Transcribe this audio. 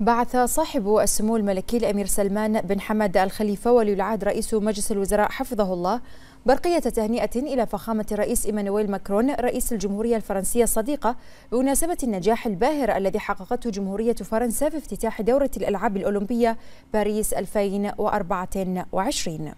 بعث صاحب السمو الملكي الأمير سلمان بن حمد الخليفة ولي العهد رئيس مجلس الوزراء حفظه الله برقية تهنئة إلى فخامة الرئيس إيمانويل ماكرون رئيس الجمهورية الفرنسية الصديقة بمناسبة النجاح الباهر الذي حققته جمهورية فرنسا في افتتاح دورة الألعاب الأولمبية باريس 2024